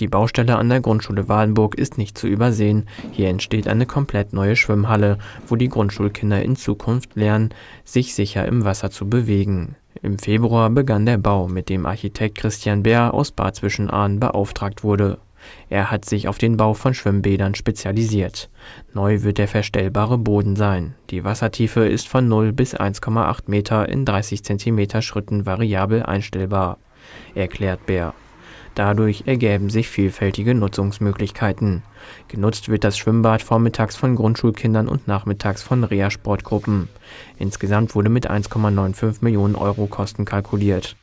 Die Baustelle an der Grundschule Walenburg ist nicht zu übersehen. Hier entsteht eine komplett neue Schwimmhalle, wo die Grundschulkinder in Zukunft lernen, sich sicher im Wasser zu bewegen. Im Februar begann der Bau, mit dem Architekt Christian Bär aus Bad Zwischenahn beauftragt wurde. Er hat sich auf den Bau von Schwimmbädern spezialisiert. Neu wird der verstellbare Boden sein. Die Wassertiefe ist von 0 bis 1,8 Meter in 30 cm Schritten variabel einstellbar, erklärt Bär. Dadurch ergäben sich vielfältige Nutzungsmöglichkeiten. Genutzt wird das Schwimmbad vormittags von Grundschulkindern und nachmittags von Reha-Sportgruppen. Insgesamt wurde mit 1,95 Millionen Euro Kosten kalkuliert.